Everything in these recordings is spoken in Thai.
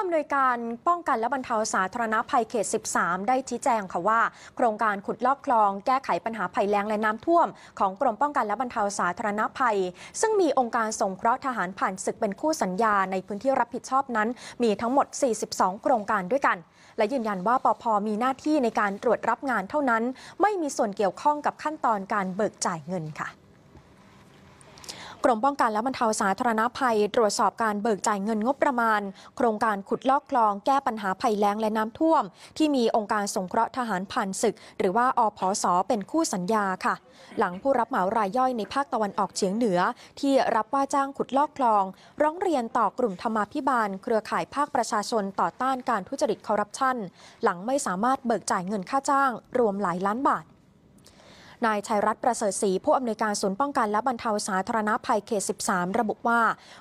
อำนวยการป้องกันและบรรเทาสาธารณภัยเขต 13 ได้ชี้แจงค่ะว่า โครงการขุดลอกคลองแก้ไขปัญหาภัยแล้งและน้ำท่วม ของกรมป้องกันและบรรเทาสาธารณภัย ซึ่งมีองค์การส่งเคราะห์ทหารผ่านศึกเป็นคู่สัญญาในพื้นที่รับผิดชอบนั้นมีทั้งหมด 42 โครงการด้วยกัน และยืนยันว่าปพมีหน้าที่ในการตรวจรับงานเท่านั้น ไม่มีส่วนเกี่ยวข้องกับขั้นตอนการเบิกจ่ายเงินค่ะกรมป้องกันและบรรเทาสาธารณภัย ตรวจสอบการเบิกจ่ายเงินงบประมาณ โครงการขุดลอกคลองแก้ปัญหาภัยแล้งและน้ำท่วม ที่มีองค์การสงเคราะห์ทหารผ่านศึก หรือว่าอพสเป็นคู่สัญญาค่ะ หลังผู้รับเหมารายย่อยในภาคตะวันออกเฉียงเหนือ ที่รับว่าจ้างขุดลอกคลอง ร้องเรียนต่อกลุ่มธรรมาภิบาลเครือข่ายภาคประชาชนต่อต้านการทุจริตคอร์รัปชันหลังไม่สามารถเบิกจ่ายเงินค่าจ้าง รวมหลายล้านบาทนายชัยรัตน์ประเสริฐศรี ผู้อำนวยการศูนย์ป้องกันและบรรเทาสาธารณภัยเขต 13 ระบุว่า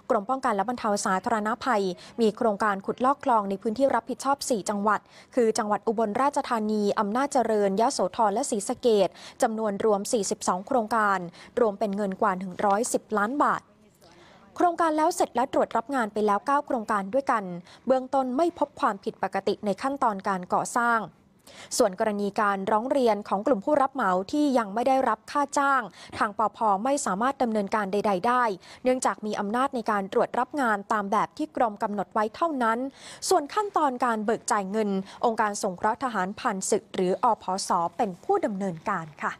กรมป้องกันและบรรเทาสาธารณภัย มีโครงการขุดลอกคลองในพื้นที่รับผิดชอบ 4 จังหวัด คือจังหวัดอุบลราชธานี อำนาจเจริญยะโสธร และศรีสะเกดจำนวนรวม 42 โครงการ รวมเป็นเงินกว่า 110 ล้านบาท โครงการแล้วเสร็จและตรวจรับงานไปแล้ว 9 โครงการด้วยกัน เบื้องต้นไม่พบความผิดปกติในขั้นตอนการก่อสร้างส่วนกรณีการร้องเรียนของกลุ่มผู้รับเหมาที่ยังไม่ได้รับค่าจ้าง ทางปพไม่สามารถดำเนินการใดๆ ได้เนื่องจากมีอำนาจในการตรวจรับงานตามแบบที่กรมกำหนดไว้เท่านั้น ส่วนขั้นตอนการเบิกจ่ายเงิน องค์การสงเคราะห์ทหารผ่านศึกหรืออพศเป็นผู้ดำเนินการค่ะ